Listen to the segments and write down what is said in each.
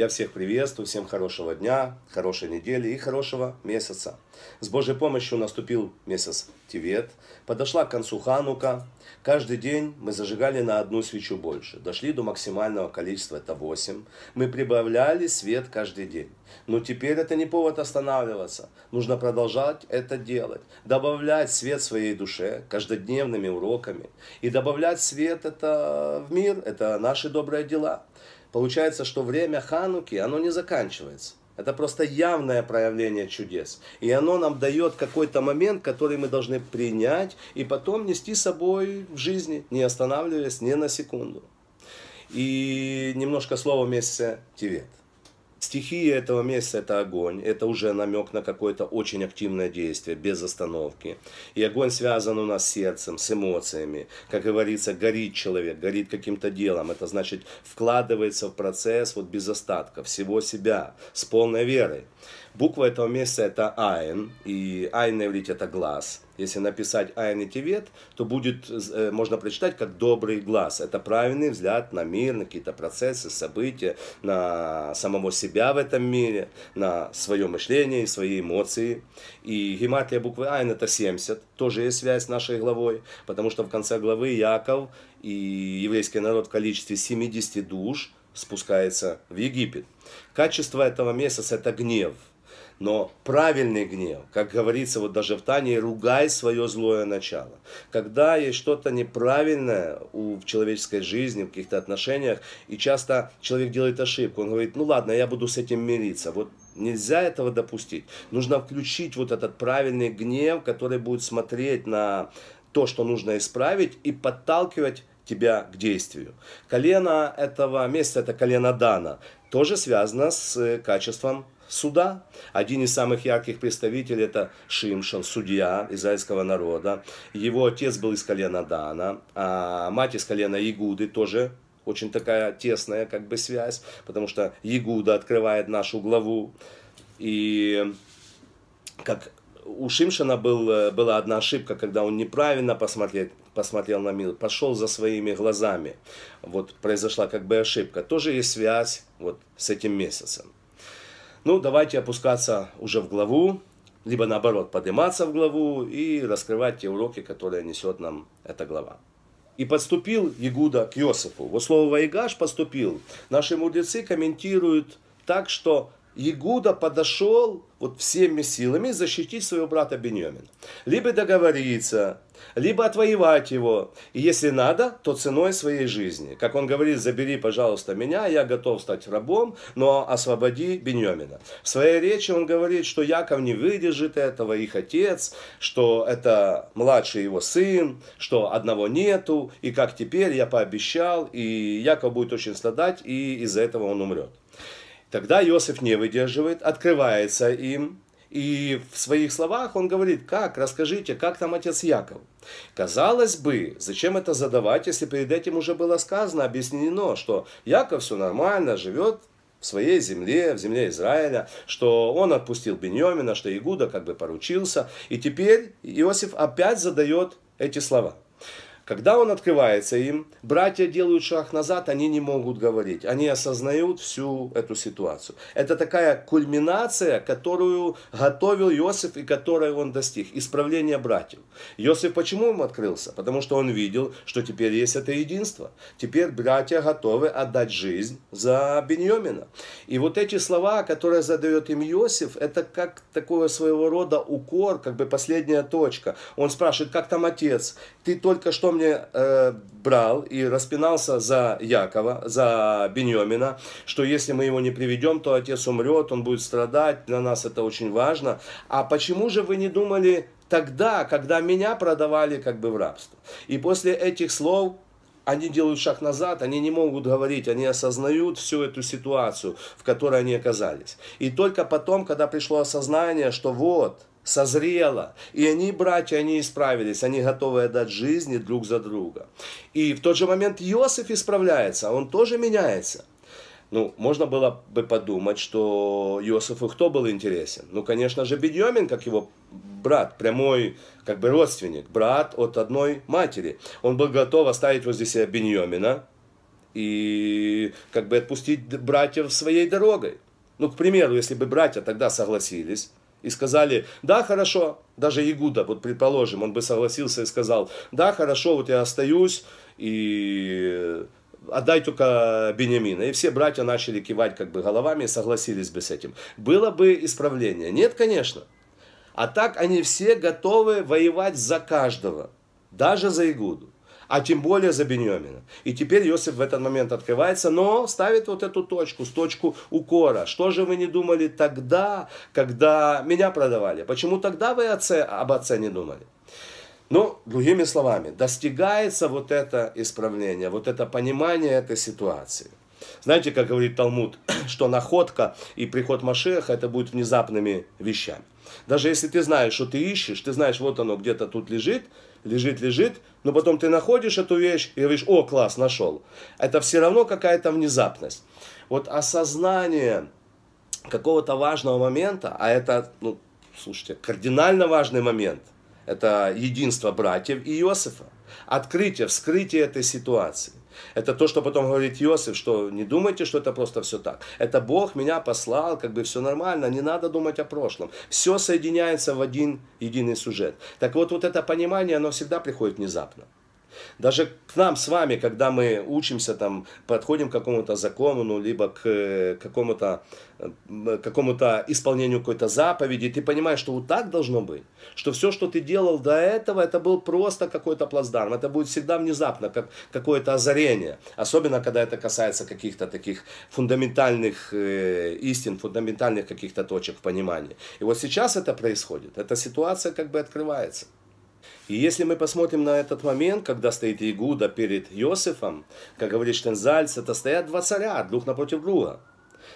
Я всех приветствую, всем хорошего дня, хорошей недели и хорошего месяца. С Божьей помощью наступил месяц Тивет, подошла к концу Ханука. Каждый день мы зажигали на одну свечу больше, дошли до максимального количества, это 8. Мы прибавляли свет каждый день. Но теперь это не повод останавливаться. Нужно продолжать это делать. Добавлять свет своей душе каждодневными уроками. И добавлять свет это в мир, это наши добрые дела. Получается, что время Хануки, оно не заканчивается. Это просто явное проявление чудес. И оно нам дает какой-то момент, который мы должны принять и потом нести с собой в жизни, не останавливаясь ни на секунду. И немножко слова вместе Тивет. Стихия этого месяца – это огонь, это уже намек на какое-то очень активное действие, без остановки. И огонь связан у нас с сердцем, с эмоциями. Как говорится, горит человек, горит каким-то делом. Это значит, вкладывается в процесс вот без остатка, всего себя, с полной верой. Буква этого месяца это Айн, и Айн на иврите это глаз. Если написать Айн и Тивет, то будет, э, можно прочитать как добрый глаз. Это правильный взгляд на мир, на какие-то процессы, события, на самого себя в этом мире, на свое мышление и свои эмоции. И гематрия буквы Айн это 70, тоже есть связь с нашей главой, потому что в конце главы Яков и еврейский народ в количестве 70 душ спускается в Египет. Качество этого месяца это гнев – но правильный гнев, как говорится вот даже в Тане, ругай свое злое начало. Когда есть что-то неправильное у, в человеческой жизни, в каких-то отношениях, и часто человек делает ошибку, он говорит, ну ладно, я буду с этим мириться. Вот нельзя этого допустить. Нужно включить вот этот правильный гнев, который будет смотреть на то, что нужно исправить, и подталкивать тебя к действию. Колено этого места, это колено Дана, тоже связано с э, качеством суда. Один из самых ярких представителей – это Шимшин, судья израильского народа. Его отец был из колена Дана, а мать из колена Игуды, тоже очень такая тесная как бы связь, потому что Ягуда открывает нашу главу. И как у Шимшина был, э, была одна ошибка, когда он неправильно посмотрел, посмотрел на мир, пошел за своими глазами. Вот произошла как бы ошибка. Тоже есть связь вот с этим месяцем. Ну, давайте опускаться уже в главу, либо наоборот, подниматься в главу и раскрывать те уроки, которые несет нам эта глава. И подступил Игуда к Иосифу. Вот слово Вайгаш поступил. Наши мудрецы комментируют так, что Игуда подошел вот всеми силами защитить своего брата Беньомина. Либо договориться, либо отвоевать его. И если надо, то ценой своей жизни. Как он говорит, забери, пожалуйста, меня, я готов стать рабом, но освободи Беньомина. В своей речи он говорит, что Яков не выдержит этого, их отец, что это младший его сын, что одного нету, и как теперь я пообещал, и Яков будет очень страдать, и из-за этого он умрет. Тогда Иосиф не выдерживает, открывается им, и в своих словах он говорит, как, расскажите, как там отец Яков? Казалось бы, зачем это задавать, если перед этим уже было сказано, объяснено, что Яков все нормально, живет в своей земле, в земле Израиля, что он отпустил Беньомина, что Игуда как бы поручился. И теперь Иосиф опять задает эти слова – когда он открывается им, братья делают шаг назад, они не могут говорить. Они осознают всю эту ситуацию. Это такая кульминация, которую готовил Иосиф и которую он достиг. Исправление братьев. Иосиф почему им открылся? Потому что он видел, что теперь есть это единство. Теперь братья готовы отдать жизнь за Беньомина. И вот эти слова, которые задает им Иосиф, это как такого своего рода укор, как бы последняя точка. Он спрашивает, как там отец? Ты только что мне мне э, брал и распинался за Якова, за Беньомина, что если мы его не приведем, то отец умрет, он будет страдать, для нас это очень важно. А почему же вы не думали тогда, когда меня продавали как бы в рабство? И после этих слов они делают шаг назад, они не могут говорить, они осознают всю эту ситуацию, в которой они оказались. И только потом, когда пришло осознание, что вот – созрело. И они, братья, они исправились, они готовы отдать жизни друг за друга. И в тот же момент Иосиф исправляется, он тоже меняется. Ну, можно было бы подумать, что Иосифу кто был интересен? Ну, конечно же, Бедьомин, как его брат, прямой, как бы родственник, брат от одной матери. Он был готов оставить возле себя Беньомина и как бы отпустить братьев своей дорогой. Ну, к примеру, если бы братья тогда согласились, и сказали, да, хорошо, даже Игуда, вот предположим, он бы согласился и сказал, да, хорошо, вот я остаюсь, и отдай только Бениамина. И все братья начали кивать как бы головами и согласились бы с этим. Было бы исправление. Нет, конечно. А так они все готовы воевать за каждого, даже за Игуду а тем более за Беньомина. И теперь Иосиф в этот момент открывается, но ставит вот эту точку, с точку укора. Что же вы не думали тогда, когда меня продавали? Почему тогда вы отце, об отце не думали? Ну, другими словами, достигается вот это исправление, вот это понимание этой ситуации. Знаете, как говорит Талмуд, что находка и приход Машеха это будут внезапными вещами. Даже если ты знаешь, что ты ищешь, ты знаешь, вот оно где-то тут лежит, лежит, лежит, но потом ты находишь эту вещь и говоришь, о, класс, нашел. Это все равно какая-то внезапность. Вот осознание какого-то важного момента, а это, ну, слушайте, кардинально важный момент, это единство братьев и Иосифа, открытие, вскрытие этой ситуации. Это то, что потом говорит Иосиф, что не думайте, что это просто все так. Это Бог меня послал, как бы все нормально, не надо думать о прошлом. Все соединяется в один единый сюжет. Так вот, вот это понимание, оно всегда приходит внезапно. Даже к нам с вами, когда мы учимся, там, подходим к какому-то закону, ну, либо к э, какому-то э, какому исполнению какой-то заповеди, ты понимаешь, что вот так должно быть, что все, что ты делал до этого, это был просто какой-то плацдарм, это будет всегда внезапно, как какое-то озарение, особенно когда это касается каких-то таких фундаментальных э, истин, фундаментальных каких-то точек понимания. И вот сейчас это происходит, эта ситуация как бы открывается. И если мы посмотрим на этот момент, когда стоит Игуда перед Иосифом, как говорит Штензальц, это стоят два царя, друг напротив друга.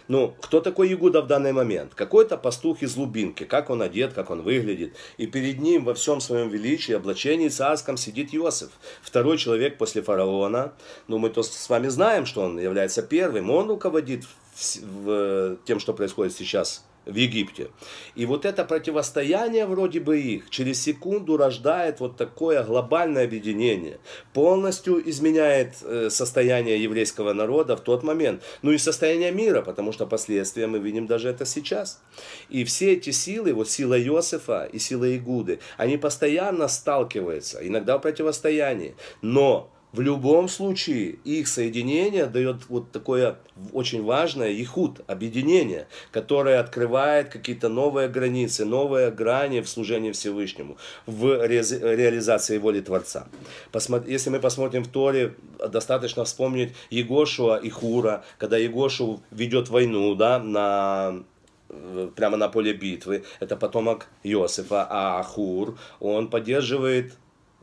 Ну, кто такой Игуда в данный момент? Какой-то пастух из Лубинки. Как он одет, как он выглядит. И перед ним во всем своем величии, облачении царском сидит Иосиф. Второй человек после фараона. Ну, мы то с вами знаем, что он является первым. Он руководит в, в, тем, что происходит сейчас в Египте. И вот это противостояние вроде бы их через секунду рождает вот такое глобальное объединение, полностью изменяет э, состояние еврейского народа в тот момент, ну и состояние мира, потому что последствия мы видим даже это сейчас. И все эти силы, вот сила Иосифа и сила Игуды, они постоянно сталкиваются, иногда в противостоянии, но в любом случае их соединение дает вот такое очень важное ихуд, объединение, которое открывает какие-то новые границы, новые грани в служении Всевышнему, в ре реализации воли Творца. Посмотри, если мы посмотрим в Торе, достаточно вспомнить Егошуа и Хура, когда Егошу ведет войну да, на э, прямо на поле битвы. Это потомок Иосифа, а Хур он поддерживает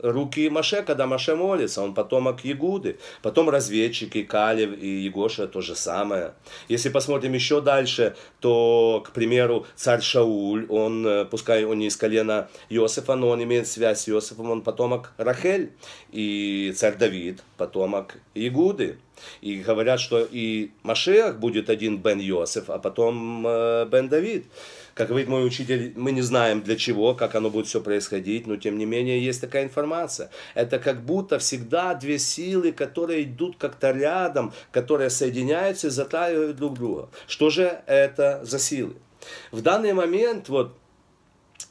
руки Маше, когда Маше молится, он потомок Ягуды. Потом разведчики, Калев и Егоша то же самое. Если посмотрим еще дальше, то, к примеру, царь Шауль, он, э, пускай он не из колена Иосифа, но он имеет связь с Иосифом, он потомок Рахель. И царь Давид, потомок Ягуды. И говорят, что и Машеах будет один Бен Иосиф, а потом э, Бен Давид. Как говорит мой учитель, мы не знаем для чего, как оно будет все происходить, но тем не менее есть такая информация. Это как будто всегда две силы, которые идут как-то рядом, которые соединяются и затаивают друг друга. Что же это за силы? В данный момент вот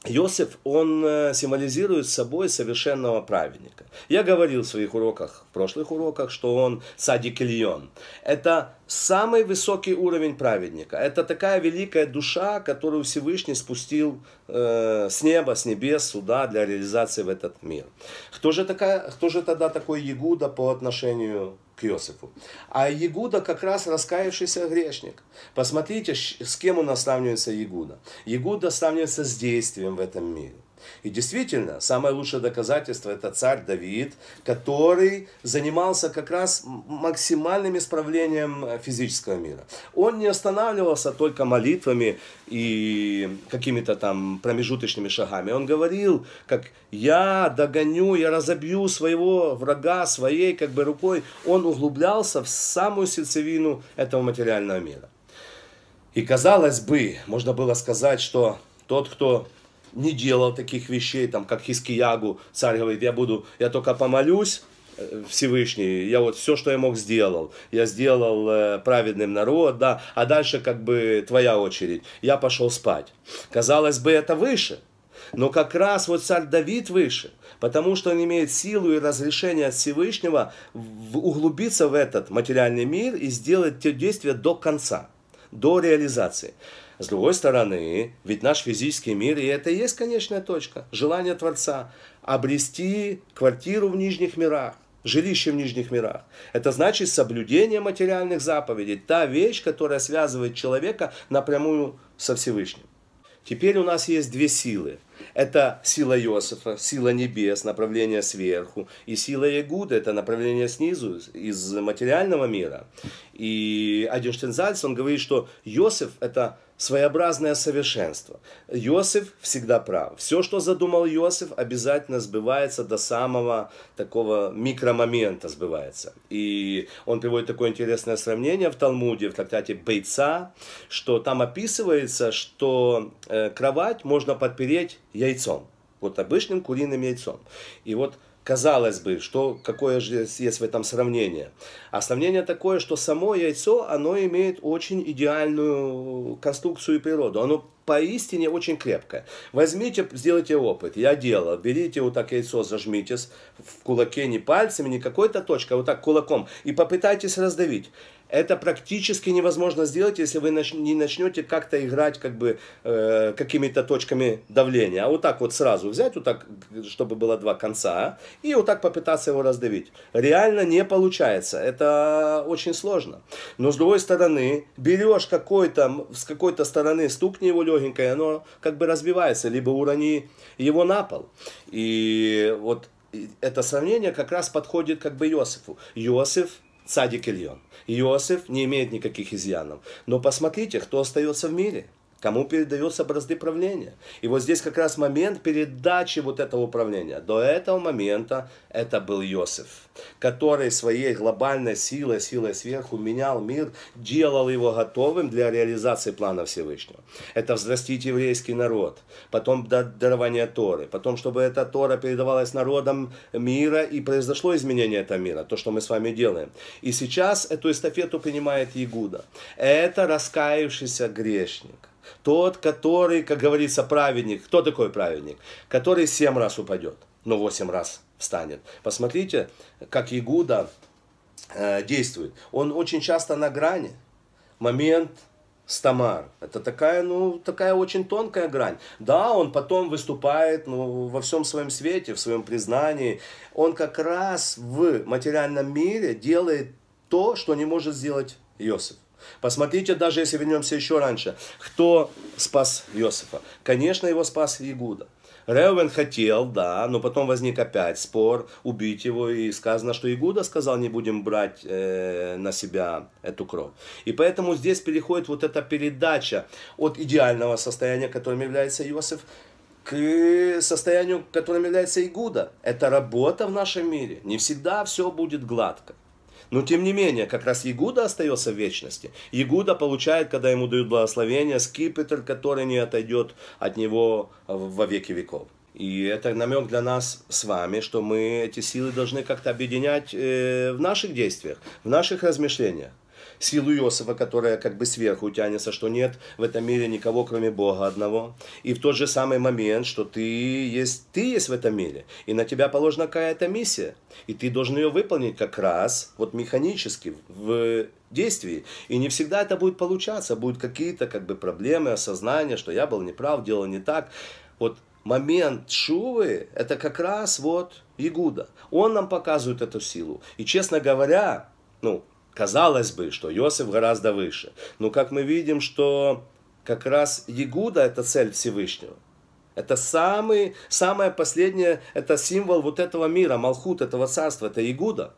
Иосиф, он э, символизирует собой совершенного праведника. Я говорил в своих уроках, в прошлых уроках, что он садикильон. Это самый высокий уровень праведника. Это такая великая душа, которую Всевышний спустил э, с неба, с небес сюда для реализации в этот мир. Кто же, такая, кто же тогда такой Ягуда по отношению к Иосифу. А Егуда как раз раскаявшийся грешник. Посмотрите, с кем он оставляется Егуда. Егуда оставляется с действием в этом мире. И действительно, самое лучшее доказательство – это царь Давид, который занимался как раз максимальным исправлением э, физического мира. Он не останавливался только молитвами и какими-то там промежуточными шагами. Он говорил, как «я догоню, я разобью своего врага своей как бы рукой». Он углублялся в самую сердцевину этого материального мира. И казалось бы, можно было сказать, что тот, кто не делал таких вещей, там, как Хискиягу, царь говорит, я буду, я только помолюсь, э, Всевышний, я вот все, что я мог, сделал. Я сделал э, праведным народ, да, а дальше как бы твоя очередь. Я пошел спать. Казалось бы, это выше, но как раз вот царь Давид выше, потому что он имеет силу и разрешение от Всевышнего углубиться в этот материальный мир и сделать те действия до конца, до реализации. С другой стороны, ведь наш физический мир, и это и есть конечная точка, желание Творца обрести квартиру в нижних мирах, жилище в нижних мирах. Это значит соблюдение материальных заповедей, та вещь, которая связывает человека напрямую со Всевышним. Теперь у нас есть две силы – это сила Иосифа, сила небес, направление сверху. И сила Ягуда – это направление снизу, из материального мира. И Зальц он говорит, что Иосиф – это своеобразное совершенство. Иосиф всегда прав. Все, что задумал Иосиф, обязательно сбывается до самого такого микромомента сбывается. И он приводит такое интересное сравнение в Талмуде, в трактате бойца, что там описывается, что э, кровать можно подпереть яйцом. Вот обычным куриным яйцом. И вот казалось бы, что, какое же есть в этом сравнение. А сравнение такое, что само яйцо, оно имеет очень идеальную конструкцию и природу. Оно поистине очень крепкое. Возьмите, сделайте опыт. Я делал. Берите вот так яйцо, зажмите в кулаке не пальцами, не какой-то точкой, а вот так кулаком. И попытайтесь раздавить. Это практически невозможно сделать, если вы не начнете как-то играть как бы э, какими-то точками давления. А вот так вот сразу взять, вот так, чтобы было два конца, и вот так попытаться его раздавить. Реально не получается. Это очень сложно. Но с другой стороны, берешь какой-то, с какой-то стороны, стукни его легенько, и оно как бы разбивается, либо урони его на пол. И вот это сравнение как раз подходит как бы Иосифу. Иосиф цадик Ильон. Иосиф не имеет никаких изъянов. Но посмотрите, кто остается в мире – кому передаются бразды правления. И вот здесь как раз момент передачи вот этого управления. До этого момента это был Иосиф, который своей глобальной силой, силой сверху менял мир, делал его готовым для реализации плана Всевышнего. Это взрастить еврейский народ, потом дарование Торы, потом чтобы эта Тора передавалась народам мира и произошло изменение этого мира, то, что мы с вами делаем. И сейчас эту эстафету принимает Ягуда. Это раскаявшийся грешник тот, который, как говорится, праведник. Кто такой праведник? Который семь раз упадет, но восемь раз встанет. Посмотрите, как Игуда э, действует. Он очень часто на грани. Момент Стамар. Это такая, ну, такая очень тонкая грань. Да, он потом выступает ну, во всем своем свете, в своем признании. Он как раз в материальном мире делает то, что не может сделать Иосиф. Посмотрите, даже если вернемся еще раньше, кто спас Иосифа? Конечно, его спас Игуда. Ревен хотел, да, но потом возник опять спор, убить его, и сказано, что Игуда сказал, не будем брать э, на себя эту кровь. И поэтому здесь переходит вот эта передача от идеального состояния, которым является Иосиф, к состоянию, которым является Игуда. Это работа в нашем мире. Не всегда все будет гладко. Но тем не менее, как раз Ягуда остается в вечности. Ягуда получает, когда ему дают благословение, скипетр, который не отойдет от него во веки веков. И это намек для нас с вами, что мы эти силы должны как-то объединять э, в наших действиях, в наших размышлениях силу Иосифа, которая как бы сверху тянется, что нет в этом мире никого, кроме Бога одного. И в тот же самый момент, что ты есть, ты есть в этом мире, и на тебя положена какая-то миссия. И ты должен ее выполнить как раз вот механически, в действии. И не всегда это будет получаться. Будут какие-то как бы проблемы, осознание, что я был неправ, дело не так. Вот момент Шувы – это как раз вот Ягуда. Он нам показывает эту силу. И, честно говоря, ну, Казалось бы, что Иосиф гораздо выше. Но как мы видим, что как раз Ягуда – это цель Всевышнего. Это самый, самое последнее, это символ вот этого мира, Малхут, этого царства, это Ягуда.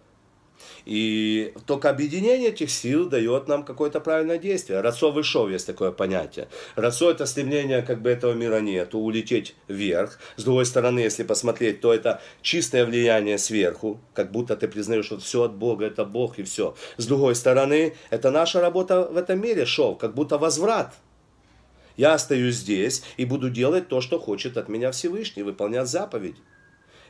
И только объединение этих сил дает нам какое-то правильное действие. Рацо вышел, есть такое понятие. Рацо это стремление, как бы этого мира нету, улететь вверх. С другой стороны, если посмотреть, то это чистое влияние сверху, как будто ты признаешь, что все от Бога, это Бог и все. С другой стороны, это наша работа в этом мире шел, как будто возврат. Я остаюсь здесь и буду делать то, что хочет от меня Всевышний, выполнять заповедь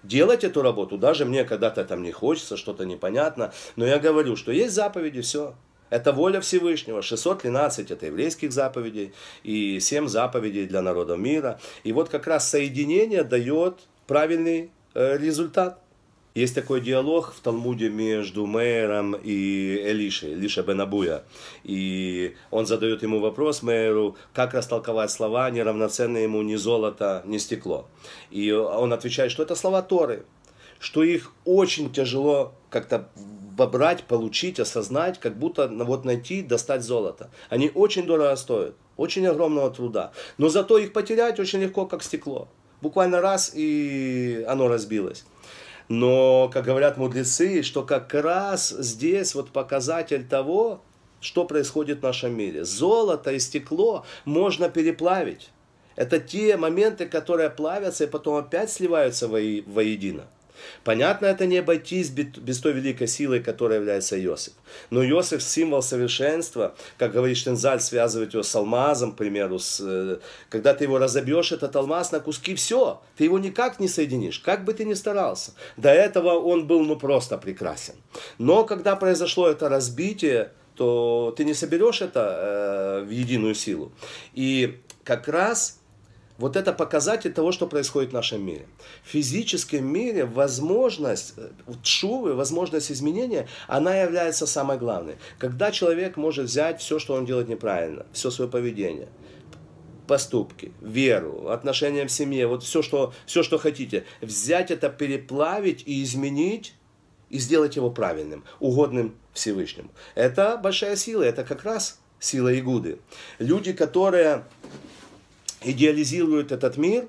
делать эту работу. Даже мне когда-то там не хочется, что-то непонятно. Но я говорю, что есть заповеди, все. Это воля Всевышнего. 613 это еврейских заповедей и 7 заповедей для народа мира. И вот как раз соединение дает правильный э, результат. Есть такой диалог в Талмуде между Мэром и Элишей, Элиша Бенабуя. И он задает ему вопрос Мэру, как растолковать слова, неравноценные ему ни золото, ни стекло. И он отвечает, что это слова Торы, что их очень тяжело как-то вобрать, получить, осознать, как будто вот найти, достать золото. Они очень дорого стоят, очень огромного труда. Но зато их потерять очень легко, как стекло. Буквально раз и оно разбилось. Но, как говорят мудрецы, что как раз здесь вот показатель того, что происходит в нашем мире. Золото и стекло можно переплавить. Это те моменты, которые плавятся и потом опять сливаются воедино. Понятно, это не обойтись без той великой силы, которая является Иосиф. Но Иосиф символ совершенства, как говорит Штензаль, связывает его с алмазом, к примеру, с, э, когда ты его разобьешь, этот алмаз на куски, все, ты его никак не соединишь, как бы ты ни старался. До этого он был ну просто прекрасен. Но когда произошло это разбитие, то ты не соберешь это э, в единую силу. И как раз вот это показатель того, что происходит в нашем мире. В физическом мире возможность э, шувы, возможность изменения, она является самой главной. Когда человек может взять все, что он делает неправильно, все свое поведение, поступки, веру, отношения в семье, вот все что, все, что хотите, взять это, переплавить и изменить, и сделать его правильным, угодным Всевышнему. Это большая сила, это как раз сила Игуды. Люди, которые идеализируют этот мир,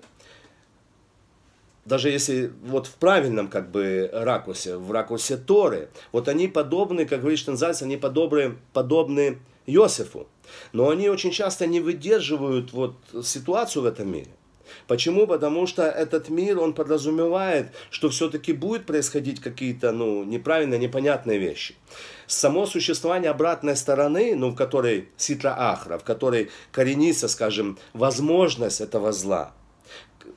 даже если вот в правильном как бы ракурсе, в ракурсе Торы, вот они подобны, как говорит Штензальц, они подобны, подобны Иосифу. Но они очень часто не выдерживают вот ситуацию в этом мире. Почему? Потому что этот мир, он подразумевает, что все-таки будет происходить какие-то, ну, неправильные, непонятные вещи. Само существование обратной стороны, ну, в которой ситра ахра, в которой коренится, скажем, возможность этого зла,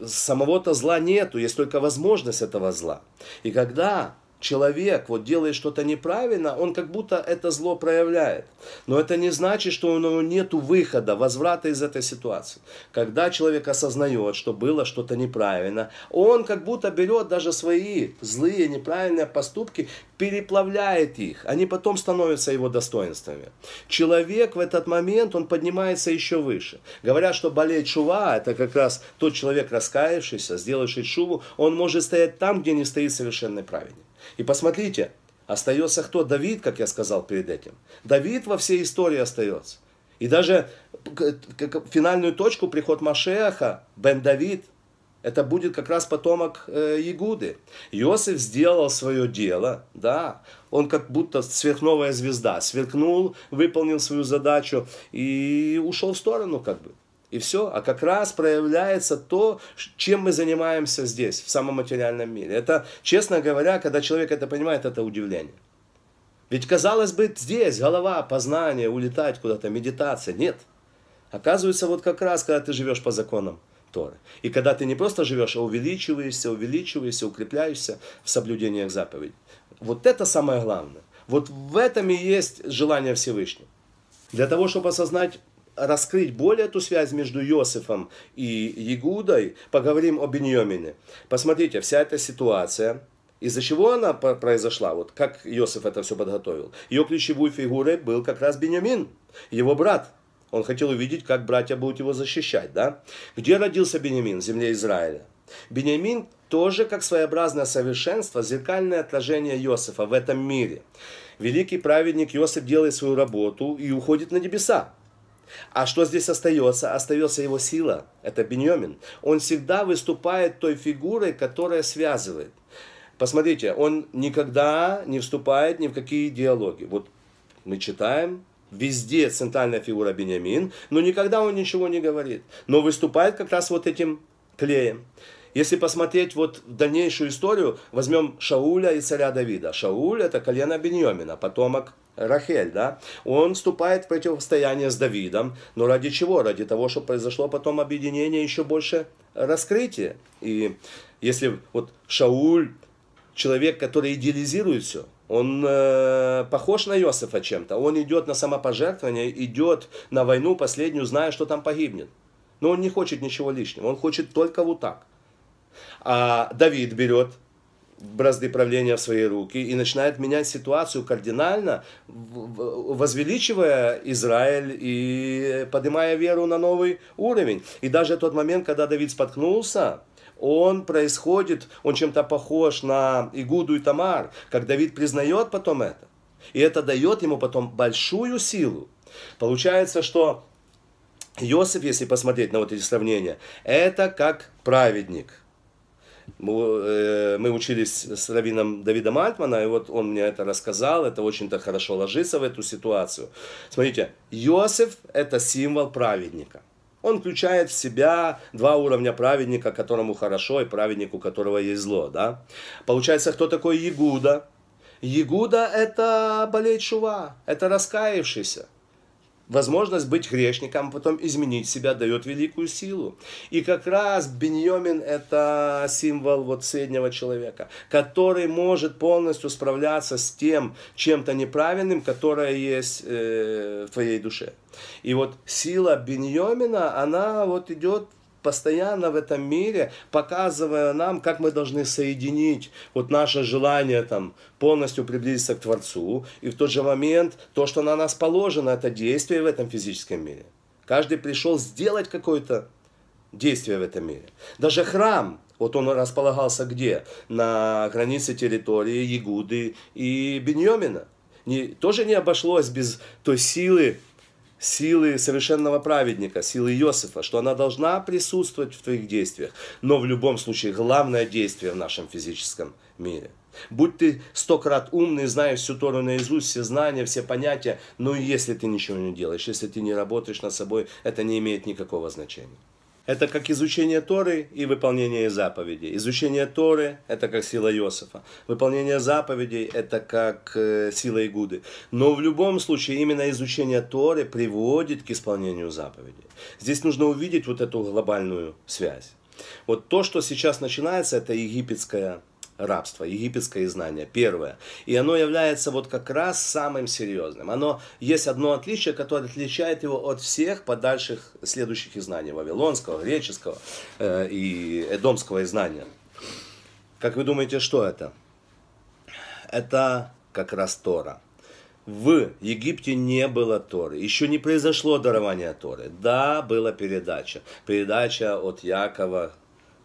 самого-то зла нету, есть только возможность этого зла. И когда человек вот делает что-то неправильно, он как будто это зло проявляет. Но это не значит, что у него нет выхода, возврата из этой ситуации. Когда человек осознает, что было что-то неправильно, он как будто берет даже свои злые, неправильные поступки, переплавляет их. Они потом становятся его достоинствами. Человек в этот момент, он поднимается еще выше. Говорят, что болеть шува, это как раз тот человек раскаявшийся, сделавший шуву, он может стоять там, где не стоит совершенный праведник. И посмотрите, остается кто? Давид, как я сказал перед этим. Давид во всей истории остается. И даже как финальную точку приход Машеха, Бен Давид, это будет как раз потомок э, Ягуды. Иосиф сделал свое дело, да, он как будто сверхновая звезда, сверкнул, выполнил свою задачу и ушел в сторону как бы. И все. А как раз проявляется то, чем мы занимаемся здесь, в самом материальном мире. Это, честно говоря, когда человек это понимает, это удивление. Ведь, казалось бы, здесь голова, познание, улетать куда-то, медитация. Нет. Оказывается, вот как раз, когда ты живешь по законам Торы. И когда ты не просто живешь, а увеличиваешься, увеличиваешься, укрепляешься в соблюдениях заповедей. Вот это самое главное. Вот в этом и есть желание Всевышнего. Для того, чтобы осознать раскрыть более эту связь между Иосифом и Егудой, поговорим о Беньомине. Посмотрите, вся эта ситуация, из-за чего она произошла, вот как Иосиф это все подготовил. Ее ключевой фигурой был как раз Беньямин, его брат. Он хотел увидеть, как братья будут его защищать, да? Где родился Беньямин? В земле Израиля. Беньямин тоже как своеобразное совершенство, зеркальное отражение Иосифа в этом мире. Великий праведник Иосиф делает свою работу и уходит на небеса. А что здесь остается? Остается его сила. Это Беньомин. Он всегда выступает той фигурой, которая связывает. Посмотрите, он никогда не вступает ни в какие диалоги. Вот мы читаем, везде центральная фигура Беньямин, но никогда он ничего не говорит. Но выступает как раз вот этим клеем. Если посмотреть вот в дальнейшую историю, возьмем Шауля и царя Давида. Шауль это колено Беньомина, потомок Рахель, да, он вступает в противостояние с Давидом, но ради чего? Ради того, что произошло потом объединение, еще больше раскрытие. И если вот Шауль, человек, который идеализирует все, он э, похож на Иосифа чем-то, он идет на самопожертвование, идет на войну последнюю, зная, что там погибнет. Но он не хочет ничего лишнего, он хочет только вот так – а Давид берет бразды правления в свои руки и начинает менять ситуацию кардинально, возвеличивая Израиль и поднимая веру на новый уровень. И даже тот момент, когда Давид споткнулся, он происходит, он чем-то похож на Игуду и Тамар, как Давид признает потом это. И это дает ему потом большую силу. Получается, что Иосиф, если посмотреть на вот эти сравнения, это как праведник – Э, мы, учились с равином Давидом Альтмана, и вот он мне это рассказал, это очень-то хорошо ложится в эту ситуацию. Смотрите, Иосиф – это символ праведника. Он включает в себя два уровня праведника, которому хорошо, и праведнику, которого есть зло. Да? Получается, кто такой Ягуда? Ягуда – это болеть шува, это раскаявшийся. Возможность быть грешником, а потом изменить себя, дает великую силу. И как раз Беньомин – это символ вот среднего человека, который может полностью справляться с тем чем-то неправильным, которое есть э, в твоей душе. И вот сила Беньомина, она вот идет постоянно в этом мире, показывая нам, как мы должны соединить вот наше желание там полностью приблизиться к Творцу, и в тот же момент то, что на нас положено, это действие в этом физическом мире. Каждый пришел сделать какое-то действие в этом мире. Даже храм, вот он располагался где? На границе территории Ягуды и Беньомина. Не, тоже не обошлось без той силы, силы совершенного праведника, силы Иосифа, что она должна присутствовать в твоих действиях, но в любом случае главное действие в нашем физическом мире. Будь ты сто крат умный, знаешь всю Тору наизусть, все знания, все понятия, но если ты ничего не делаешь, если ты не работаешь над собой, это не имеет никакого значения это как изучение Торы и выполнение заповедей. Изучение Торы – это как сила Иосифа. Выполнение заповедей – это как э, сила Игуды. Но в любом случае именно изучение Торы приводит к исполнению заповедей. Здесь нужно увидеть вот эту глобальную связь. Вот то, что сейчас начинается, это египетская рабство египетское изгнание, первое. И оно является вот как раз самым серьезным. Оно есть одно отличие, которое отличает его от всех подальших следующих изгнаний, вавилонского, греческого э, и эдомского изгнания. Как вы думаете, что это? Это как раз Тора. В Египте не было Торы. Еще не произошло дарование Торы. Да, была передача. Передача от Якова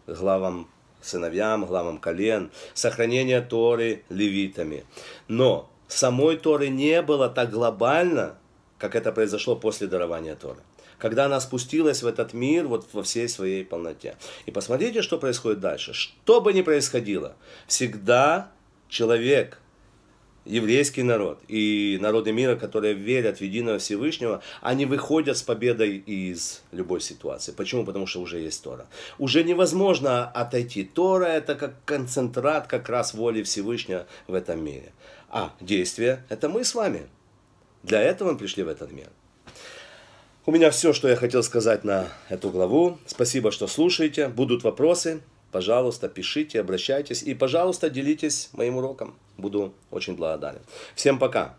главам сыновьям, главам колен, сохранение Торы левитами. Но самой Торы не было так глобально, как это произошло после дарования Торы когда она спустилась в этот мир вот во всей своей полноте. И посмотрите, что происходит дальше. Что бы ни происходило, всегда человек еврейский народ и народы мира, которые верят в единого Всевышнего, они выходят с победой из любой ситуации. Почему? Потому что уже есть Тора. Уже невозможно отойти. Тора – это как концентрат как раз воли Всевышнего в этом мире. А действие – это мы с вами. Для этого мы пришли в этот мир. У меня все, что я хотел сказать на эту главу. Спасибо, что слушаете. Будут вопросы – Пожалуйста, пишите, обращайтесь и, пожалуйста, делитесь моим уроком. Буду очень благодарен. Всем пока!